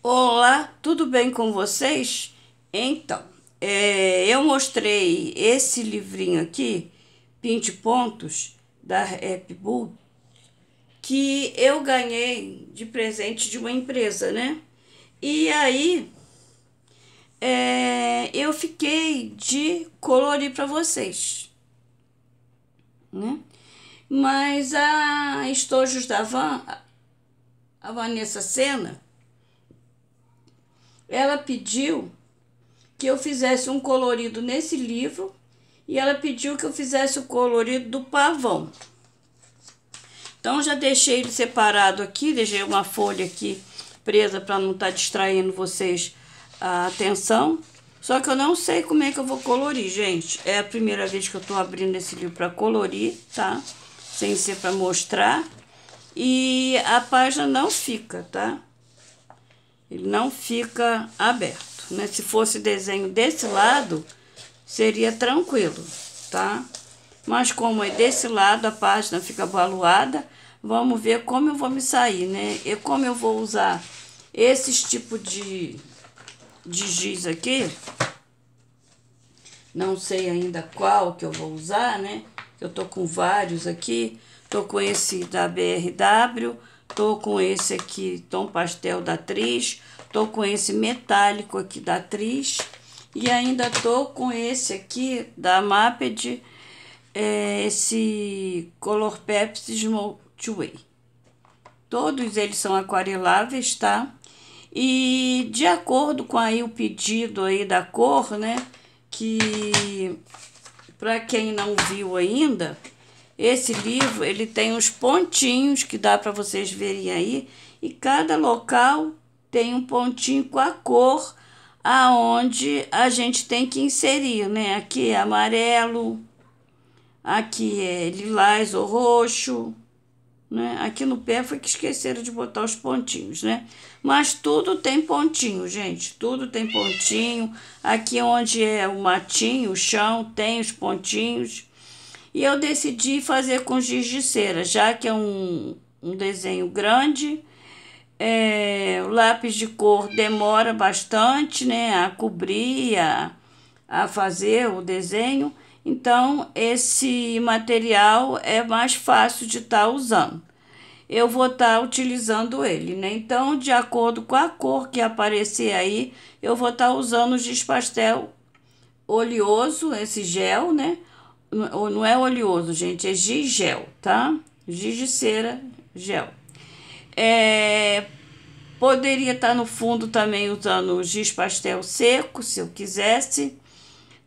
Olá, tudo bem com vocês? Então, é, eu mostrei esse livrinho aqui, Pinte Pontos, da Appbull, que eu ganhei de presente de uma empresa, né? E aí, é, eu fiquei de colorir para vocês, né? Mas a Estojos da Van, a Vanessa Sena ela pediu que eu fizesse um colorido nesse livro e ela pediu que eu fizesse o colorido do pavão. Então, já deixei ele separado aqui, deixei uma folha aqui presa para não estar tá distraindo vocês a atenção. Só que eu não sei como é que eu vou colorir, gente. É a primeira vez que eu estou abrindo esse livro para colorir, tá? Sem ser para mostrar. E a página não fica, tá? Ele não fica aberto, né? Se fosse desenho desse lado, seria tranquilo, tá? Mas como é desse lado, a página fica baluada, vamos ver como eu vou me sair, né? E como eu vou usar esses tipo de, de giz aqui, não sei ainda qual que eu vou usar, né? Eu tô com vários aqui, tô com esse da BRW, Tô com esse aqui, tom pastel da atriz Tô com esse metálico aqui da atriz E ainda tô com esse aqui da Maped, é, esse Color Pepsi Way Todos eles são aquareláveis, tá? E de acordo com aí o pedido aí da cor, né? Que para quem não viu ainda, esse livro, ele tem uns pontinhos que dá para vocês verem aí, e cada local tem um pontinho com a cor aonde a gente tem que inserir, né? Aqui é amarelo, aqui é lilás ou roxo, né? Aqui no pé foi que esqueceram de botar os pontinhos, né? Mas tudo tem pontinho, gente, tudo tem pontinho. Aqui onde é o matinho, o chão, tem os pontinhos. E eu decidi fazer com giz de cera, já que é um, um desenho grande. É, o lápis de cor demora bastante né, a cobrir, a, a fazer o desenho. Então, esse material é mais fácil de estar tá usando. Eu vou estar tá utilizando ele, né? Então, de acordo com a cor que aparecer aí, eu vou estar tá usando o giz pastel oleoso, esse gel, né? não é oleoso, gente, é giz gel, tá? Giz de cera gel. É, poderia estar tá no fundo também usando giz pastel seco, se eu quisesse,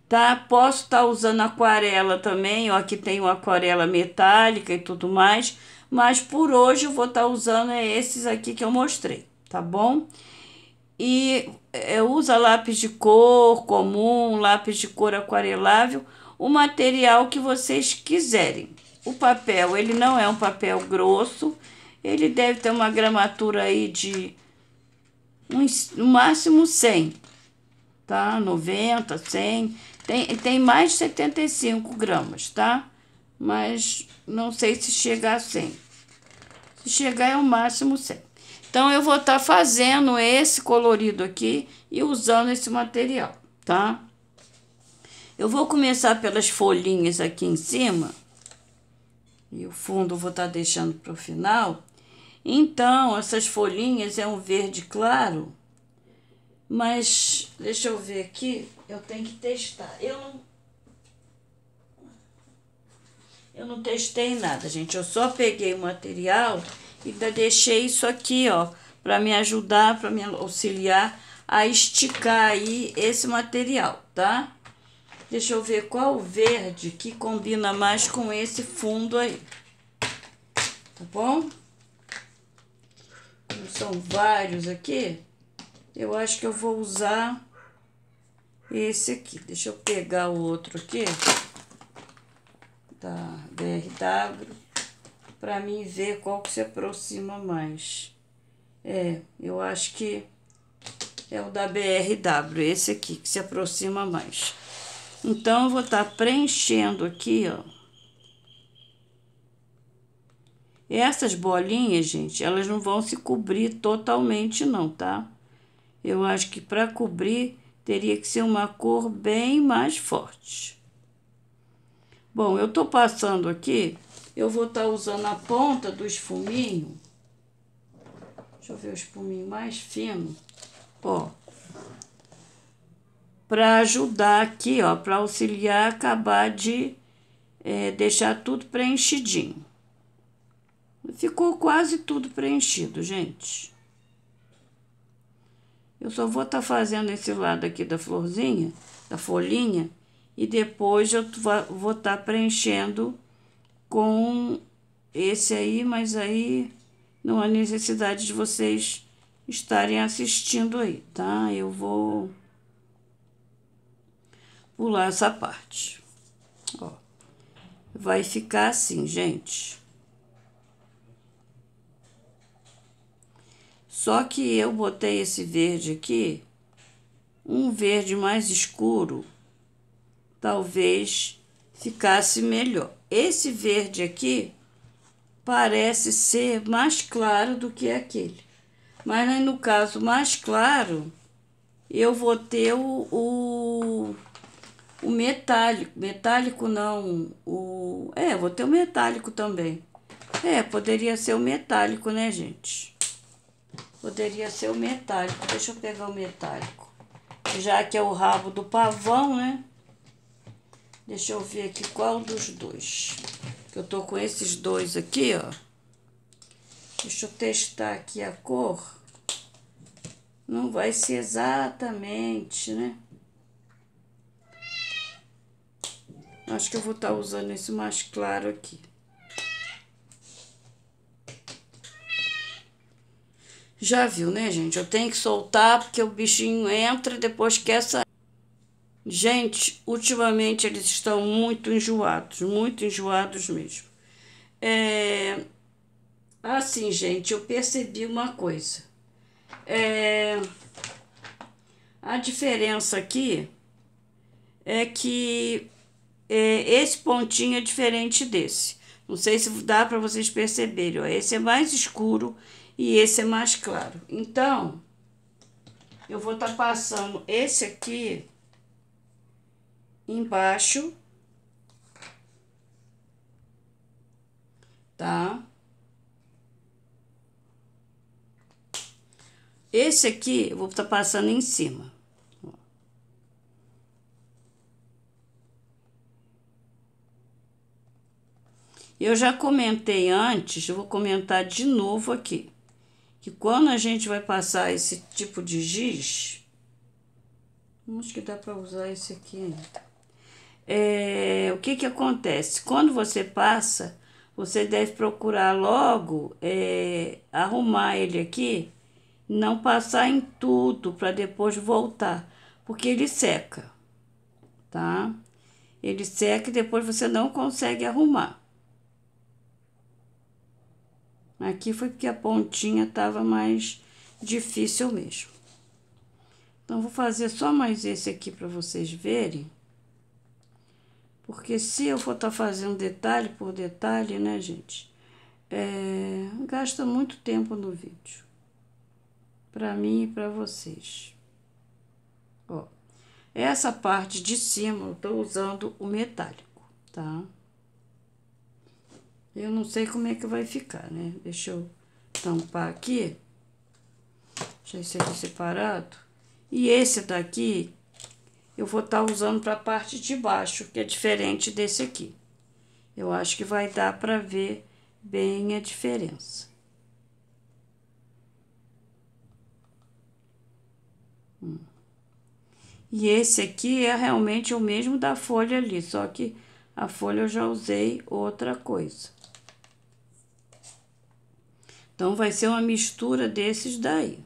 tá? Posso estar tá usando aquarela também, ó, aqui tem uma aquarela metálica e tudo mais, mas por hoje eu vou estar tá usando é esses aqui que eu mostrei, tá bom? E é, usa lápis de cor comum, lápis de cor aquarelável, o material que vocês quiserem. O papel, ele não é um papel grosso, ele deve ter uma gramatura aí de um, no máximo 100, tá? 90, 100, tem, tem mais de 75 gramas, tá? Mas não sei se chegar a 100. Se chegar é o máximo 100. Então, eu vou estar tá fazendo esse colorido aqui e usando esse material, tá? Eu vou começar pelas folhinhas aqui em cima. E o fundo eu vou estar tá deixando para o final. Então, essas folhinhas é um verde claro. Mas, deixa eu ver aqui. Eu tenho que testar. Eu não... Eu não testei nada, gente. Eu só peguei o material e deixei isso aqui, ó. Pra me ajudar, pra me auxiliar a esticar aí esse material, Tá? Deixa eu ver qual verde que combina mais com esse fundo aí. Tá bom? Como são vários aqui, eu acho que eu vou usar esse aqui. Deixa eu pegar o outro aqui, da BRW, para mim ver qual que se aproxima mais. É, eu acho que é o da BRW, esse aqui que se aproxima mais. Então, eu vou estar tá preenchendo aqui, ó. essas bolinhas, gente, elas não vão se cobrir totalmente não, tá? Eu acho que para cobrir teria que ser uma cor bem mais forte. Bom, eu tô passando aqui, eu vou estar tá usando a ponta do esfuminho. Deixa eu ver o esfuminho mais fino. Ó, para ajudar aqui, ó, para auxiliar acabar de é, deixar tudo preenchidinho. Ficou quase tudo preenchido, gente. Eu só vou estar tá fazendo esse lado aqui da florzinha, da folhinha, e depois eu vou estar tá preenchendo com esse aí, mas aí não há necessidade de vocês estarem assistindo aí, tá? Eu vou pular essa parte. Ó, vai ficar assim, gente. Só que eu botei esse verde aqui, um verde mais escuro, talvez ficasse melhor. Esse verde aqui parece ser mais claro do que aquele. Mas né, no caso mais claro, eu vou ter o, o o metálico, metálico não, o é, vou ter o metálico também. É, poderia ser o metálico, né, gente? Poderia ser o metálico. Deixa eu pegar o metálico. Já que é o rabo do pavão, né? Deixa eu ver aqui qual dos dois. Eu tô com esses dois aqui, ó. Deixa eu testar aqui a cor. Não vai ser exatamente, né? Acho que eu vou estar tá usando esse mais claro aqui. Já viu, né, gente? Eu tenho que soltar porque o bichinho entra e depois quer sair. Gente, ultimamente eles estão muito enjoados, muito enjoados mesmo. É... Assim, gente, eu percebi uma coisa. É... A diferença aqui é que é, esse pontinho é diferente desse. Não sei se dá para vocês perceberem, ó. Esse é mais escuro e esse é mais claro. Então, eu vou estar tá passando esse aqui embaixo, tá? Esse aqui eu vou estar tá passando em cima. Eu já comentei antes, eu vou comentar de novo aqui, que quando a gente vai passar esse tipo de giz, acho que dá para usar esse aqui ainda. É, o que que acontece? Quando você passa, você deve procurar logo é, arrumar ele aqui, não passar em tudo para depois voltar, porque ele seca, tá? Ele seca e depois você não consegue arrumar. Aqui foi porque a pontinha estava mais difícil mesmo. Então, vou fazer só mais esse aqui para vocês verem. Porque se eu for estar tá fazendo detalhe por detalhe, né, gente? É, gasta muito tempo no vídeo. Para mim e para vocês. Ó, essa parte de cima eu estou usando o metálico, tá? Eu não sei como é que vai ficar, né? Deixa eu tampar aqui. Deixa esse aqui separado. E esse daqui eu vou estar tá usando para a parte de baixo, que é diferente desse aqui. Eu acho que vai dar para ver bem a diferença. Hum. E esse aqui é realmente o mesmo da folha ali, só que a folha eu já usei outra coisa. Então, vai ser uma mistura desses daí.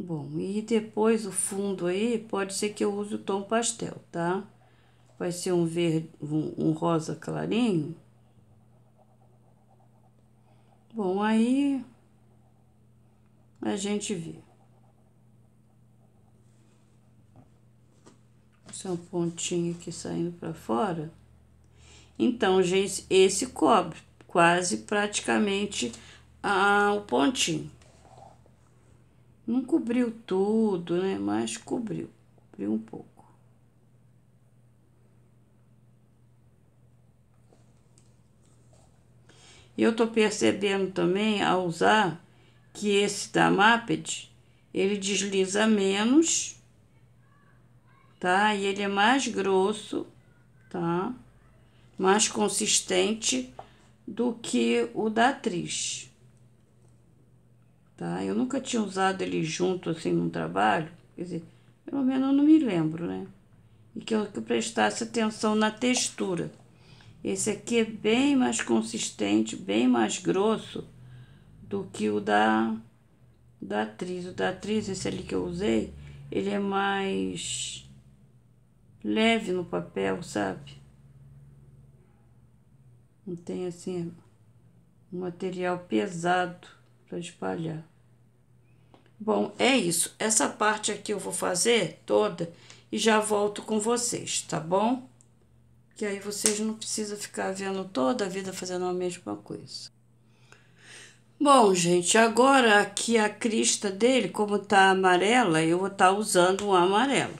Bom, e depois o fundo aí, pode ser que eu use o tom pastel, tá? Vai ser um verde, um, um rosa clarinho. Bom, aí a gente vê. Isso é um pontinho aqui saindo para fora. Então, gente, esse cobre, quase praticamente o pontinho. Não cobriu tudo, né? Mas cobriu, cobriu um pouco. Eu tô percebendo também ao usar que esse da Maped ele desliza menos, tá? E ele é mais grosso, tá? Mais consistente do que o da atriz. Tá? Eu nunca tinha usado ele junto assim num trabalho, quer dizer, pelo menos eu não me lembro, né? E que eu, que eu prestasse atenção na textura. Esse aqui é bem mais consistente, bem mais grosso do que o da, da atriz. O da atriz, esse ali que eu usei, ele é mais leve no papel, sabe? Não tem assim um material pesado para espalhar. Bom, é isso. Essa parte aqui eu vou fazer toda e já volto com vocês, tá bom? Que aí vocês não precisam ficar vendo toda a vida fazendo a mesma coisa. Bom, gente, agora aqui a crista dele, como tá amarela, eu vou estar tá usando um amarelo.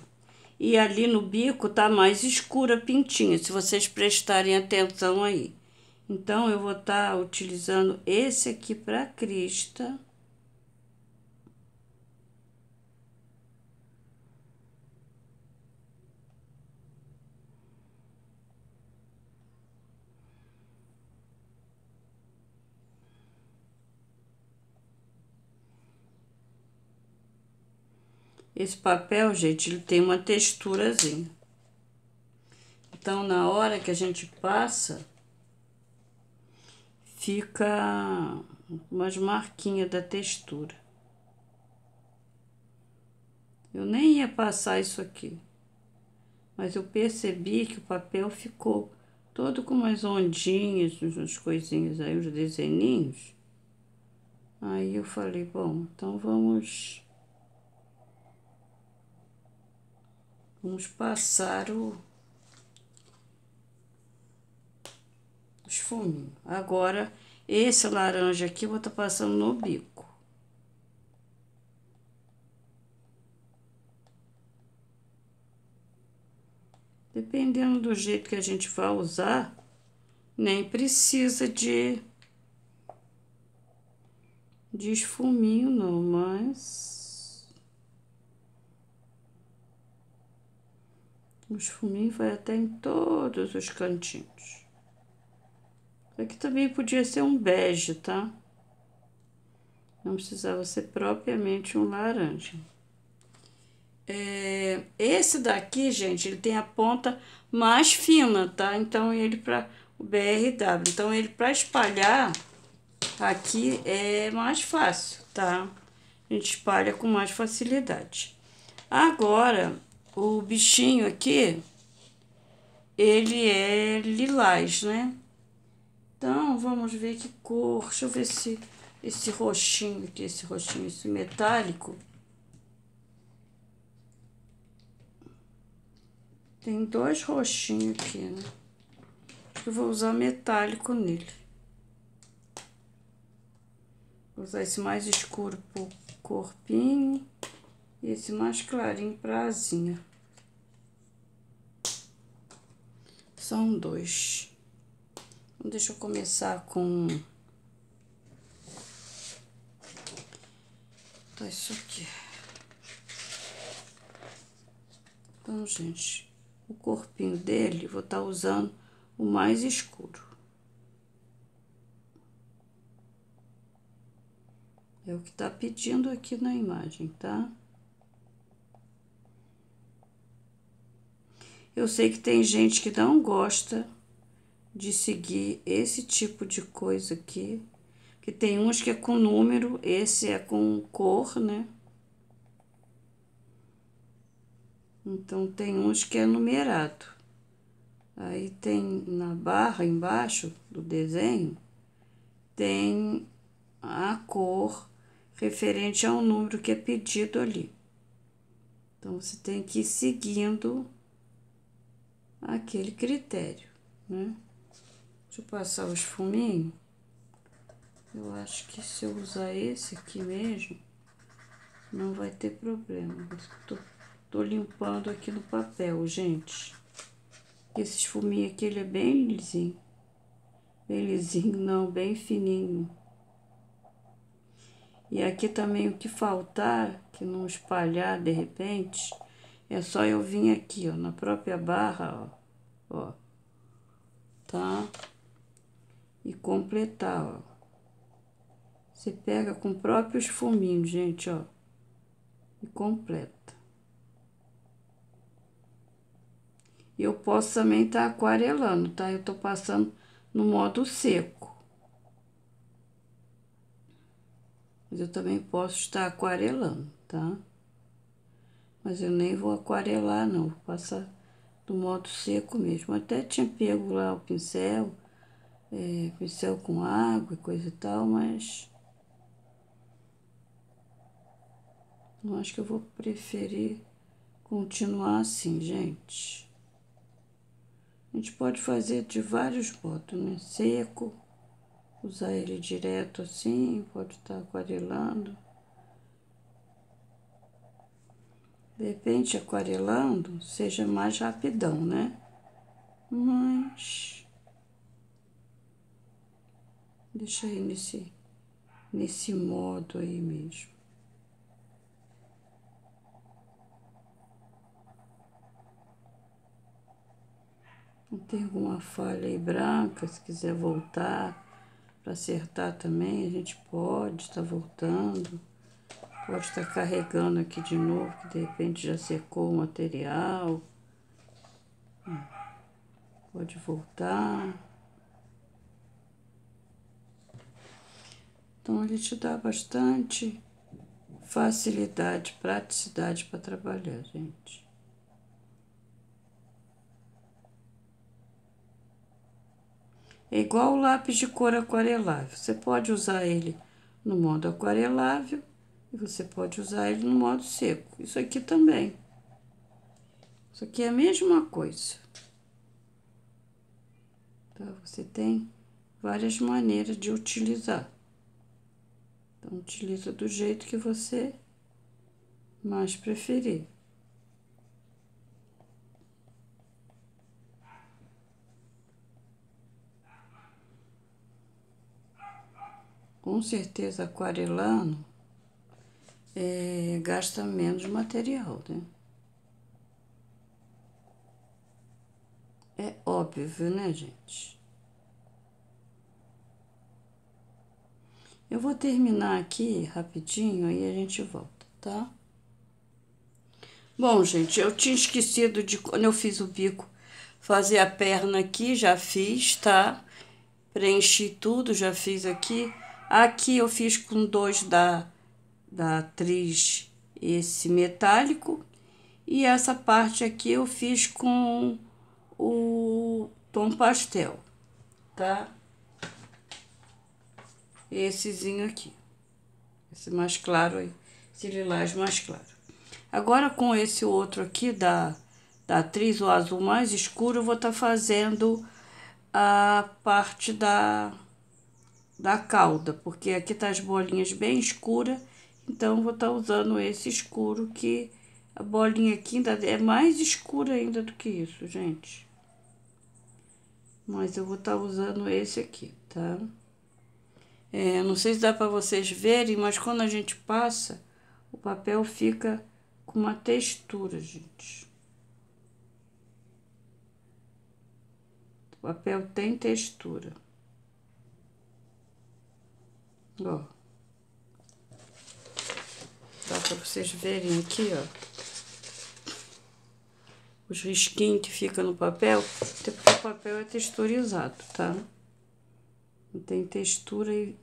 E ali no bico tá mais escura a pintinha, se vocês prestarem atenção aí. Então, eu vou estar tá utilizando esse aqui para crista. Esse papel, gente, ele tem uma texturazinha. Então, na hora que a gente passa, fica umas marquinhas da textura. Eu nem ia passar isso aqui, mas eu percebi que o papel ficou todo com umas ondinhas, umas coisinhas aí, uns desenhinhos. Aí eu falei, bom, então vamos... Vamos passar o fundo. Agora, esse laranja aqui, eu vou estar tá passando no bico. Dependendo do jeito que a gente vai usar, nem precisa de, de esfuminho não, mas... O esfuminho vai até em todos os cantinhos. Aqui é também podia ser um bege, tá? Não precisava ser propriamente um laranja. É, esse daqui, gente, ele tem a ponta mais fina, tá? Então, ele para o BRW. Então, ele para espalhar aqui é mais fácil, tá? A gente espalha com mais facilidade. Agora, o bichinho aqui, ele é lilás, né? Então, vamos ver que cor. Deixa eu ver se esse roxinho aqui, esse roxinho, esse metálico. Tem dois roxinhos aqui, né? Acho que eu vou usar metálico nele. Vou usar esse mais escuro pro corpinho e esse mais clarinho pra asinha. São dois. Deixa eu começar com... Tá, isso aqui. Então, gente, o corpinho dele, vou estar tá usando o mais escuro. É o que tá pedindo aqui na imagem, tá? Eu sei que tem gente que não gosta de seguir esse tipo de coisa aqui. Que tem uns que é com número, esse é com cor, né? Então, tem uns que é numerado. Aí tem na barra embaixo do desenho, tem a cor referente ao número que é pedido ali. Então, você tem que ir seguindo aquele critério, né? Deixa eu passar os esfuminho Eu acho que se eu usar esse aqui mesmo, não vai ter problema. Tô, tô limpando aqui no papel, gente. Esse esfuminho aqui, ele é bem lisinho. Bem lisinho, não, bem fininho. E aqui também o que faltar, que não espalhar de repente, é só eu vir aqui, ó, na própria barra, ó, ó, tá? e completar, ó. Você pega com próprios fuminhos, gente, ó, e completa. E eu posso também estar tá aquarelando, tá? Eu tô passando no modo seco. Mas eu também posso estar aquarelando, tá? Mas eu nem vou aquarelar, não. Vou passar do modo seco mesmo. Até tinha pego lá o pincel é, pincel com água e coisa e tal, mas não acho que eu vou preferir continuar assim, gente. A gente pode fazer de vários botões, né? Seco, usar ele direto assim, pode estar tá aquarelando. De repente, aquarelando seja mais rapidão, né? Mas Deixa aí nesse, nesse modo aí mesmo. Não tem alguma falha aí branca, se quiser voltar para acertar também, a gente pode estar tá voltando. Pode estar tá carregando aqui de novo, que de repente já secou o material. Hum, pode voltar. Então, ele te dá bastante facilidade, praticidade para trabalhar, gente. É igual o lápis de cor aquarelável. Você pode usar ele no modo aquarelável e você pode usar ele no modo seco. Isso aqui também. Isso aqui é a mesma coisa. Então Você tem várias maneiras de utilizar. Então, utiliza do jeito que você mais preferir. Com certeza, aquarelano é, gasta menos material, né? É óbvio, né, gente? Eu vou terminar aqui rapidinho e a gente volta, tá? Bom, gente, eu tinha esquecido de quando eu fiz o bico fazer a perna aqui, já fiz, tá? Preenchi tudo, já fiz aqui. Aqui eu fiz com dois da, da atriz esse metálico. E essa parte aqui eu fiz com o tom pastel, tá? essezinho aqui. Esse mais claro aí, esse lilás mais claro. Agora, com esse outro aqui da, da atriz, o azul mais escuro, eu vou estar tá fazendo a parte da, da cauda, porque aqui tá as bolinhas bem escuras, então vou estar tá usando esse escuro que a bolinha aqui ainda é mais escura ainda do que isso, gente. Mas eu vou estar tá usando esse aqui, Tá? É, não sei se dá para vocês verem, mas quando a gente passa, o papel fica com uma textura, gente. O papel tem textura. Ó. Dá para vocês verem aqui, ó os risquinhos que fica no papel, até porque o papel é texturizado, tá? Não tem textura e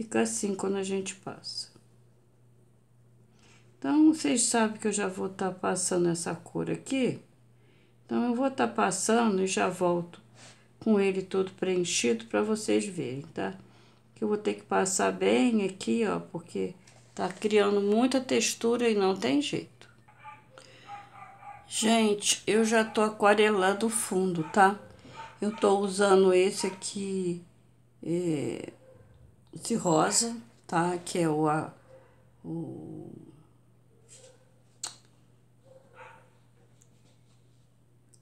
Fica assim quando a gente passa. Então, vocês sabem que eu já vou estar tá passando essa cor aqui. Então, eu vou estar tá passando e já volto com ele todo preenchido para vocês verem, tá? Que eu vou ter que passar bem aqui, ó, porque tá criando muita textura e não tem jeito. Gente, eu já tô aquarelando o fundo, tá? Eu tô usando esse aqui... É de rosa, tá? Que é o, a, o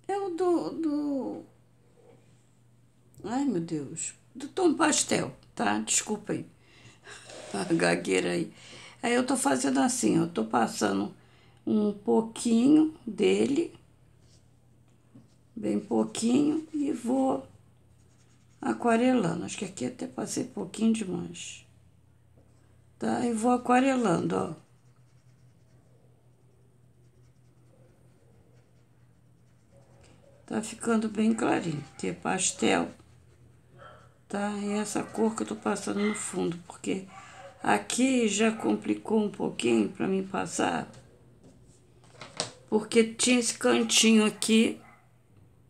é o do, do ai meu Deus, do tom pastel, tá? Desculpa aí, a gagueira aí. Aí eu tô fazendo assim, eu tô passando um pouquinho dele, bem pouquinho, e vou aquarelando. Acho que aqui até passei um pouquinho demais. Tá? E vou aquarelando, ó. Tá ficando bem clarinho, tem é pastel, tá? E essa cor que eu tô passando no fundo, porque aqui já complicou um pouquinho pra mim passar, porque tinha esse cantinho aqui,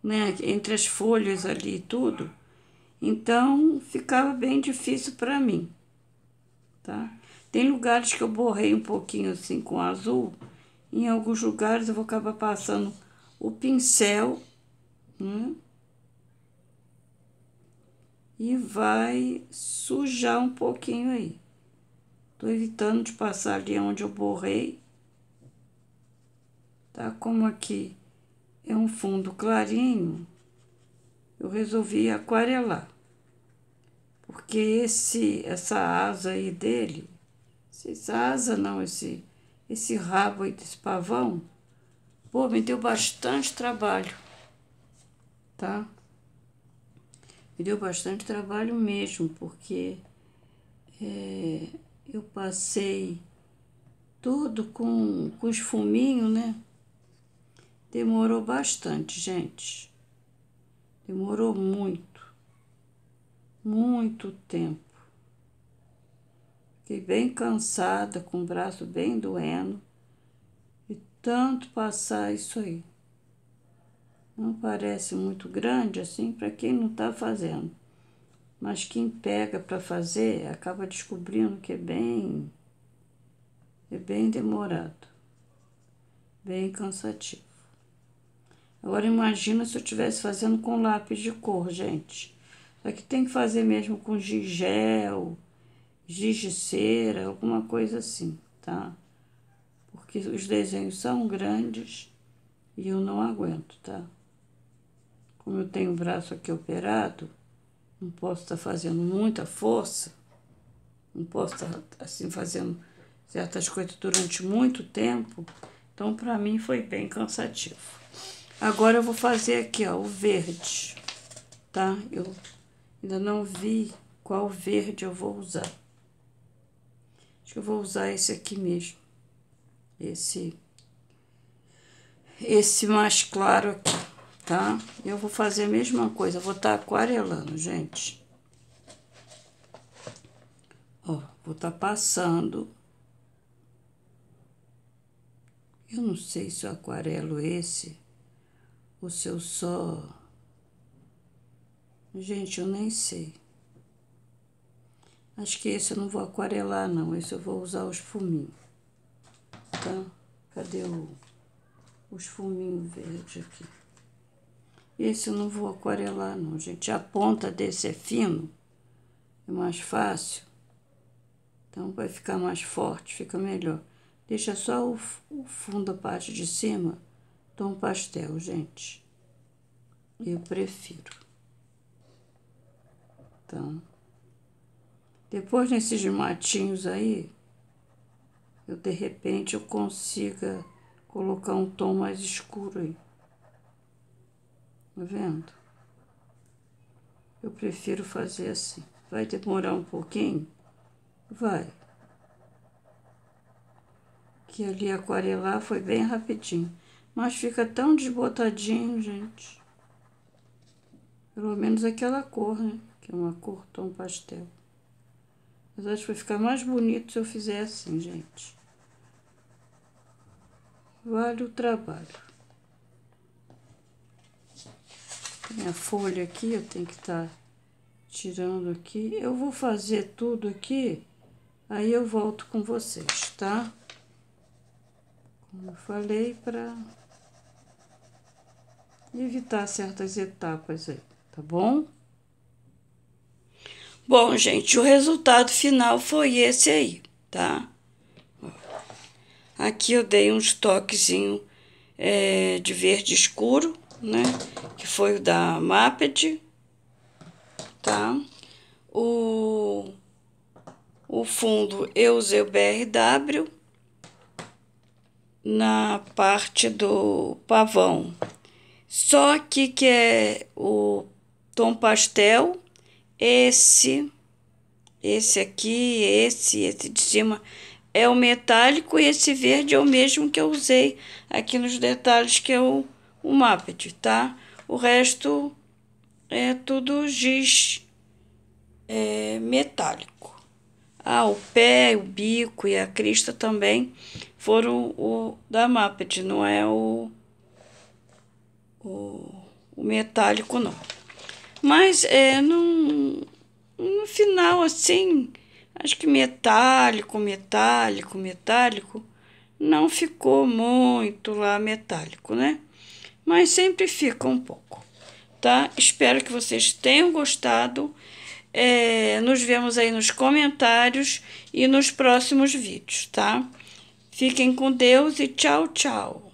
né, entre as folhas ali e tudo, então, ficava bem difícil para mim, tá? Tem lugares que eu borrei um pouquinho assim com azul. Em alguns lugares eu vou acabar passando o pincel, né? E vai sujar um pouquinho aí. Tô evitando de passar ali onde eu borrei. Tá? Como aqui é um fundo clarinho, eu resolvi aquarelar. Porque esse essa asa aí dele, essa asa não, esse, esse rabo aí desse pavão, pô, me deu bastante trabalho, tá? Me deu bastante trabalho mesmo, porque é, eu passei tudo com, com esfuminho, né? Demorou bastante, gente. Demorou muito, muito tempo. Fiquei bem cansada, com o braço bem doendo, e tanto passar isso aí. Não parece muito grande assim para quem não está fazendo, mas quem pega para fazer acaba descobrindo que é bem, é bem demorado, bem cansativo. Agora imagina se eu estivesse fazendo com lápis de cor, gente. Só que tem que fazer mesmo com giz gel, giz de cera, alguma coisa assim, tá? Porque os desenhos são grandes e eu não aguento, tá? Como eu tenho o braço aqui operado, não posso estar tá fazendo muita força, não posso estar tá, assim fazendo certas coisas durante muito tempo, então para mim foi bem cansativo. Agora eu vou fazer aqui, ó, o verde, tá? Eu ainda não vi qual verde eu vou usar. Acho que eu vou usar esse aqui mesmo. Esse esse mais claro aqui, tá? Eu vou fazer a mesma coisa, vou estar tá aquarelando, gente. Ó, vou estar tá passando. Eu não sei se eu aquarelo esse o seu só. Gente, eu nem sei. Acho que esse eu não vou aquarelar, não. Esse eu vou usar os fuminhos. Tá? Cadê o, os fuminhos verdes aqui? Esse eu não vou aquarelar, não, gente. A ponta desse é fino, é mais fácil. Então, vai ficar mais forte, fica melhor. Deixa só o, o fundo, a parte de cima, tom pastel, gente. Eu prefiro. Então, depois nesses matinhos aí, eu de repente eu consiga colocar um tom mais escuro aí. Tá vendo? Eu prefiro fazer assim. Vai demorar um pouquinho? Vai. Que ali aquarelar foi bem rapidinho. Mas fica tão desbotadinho, gente. Pelo menos aquela cor, né? Que é uma cor tom pastel. Mas acho que vai ficar mais bonito se eu fizer assim, gente. Vale o trabalho. Minha folha aqui, eu tenho que estar tá tirando aqui. Eu vou fazer tudo aqui, aí eu volto com vocês, tá? Como eu falei, para evitar certas etapas aí, tá bom? Bom, gente, o resultado final foi esse aí, tá? Aqui eu dei uns toquezinho é, de verde escuro, né? Que foi o da Maped, tá? O, o fundo eu usei o BRW na parte do pavão, só que que é o tom pastel, esse, esse aqui, esse, esse de cima é o metálico e esse verde é o mesmo que eu usei aqui nos detalhes que é o, o Muppet, tá? O resto é tudo giz é, metálico. Ah, o pé, o bico e a crista também foram o da Muppet, não é o o, o metálico não. Mas é num, no final assim, acho que metálico, metálico, metálico, não ficou muito lá metálico, né? Mas sempre fica um pouco, tá? Espero que vocês tenham gostado. É, nos vemos aí nos comentários e nos próximos vídeos, tá? Fiquem com Deus e tchau, tchau!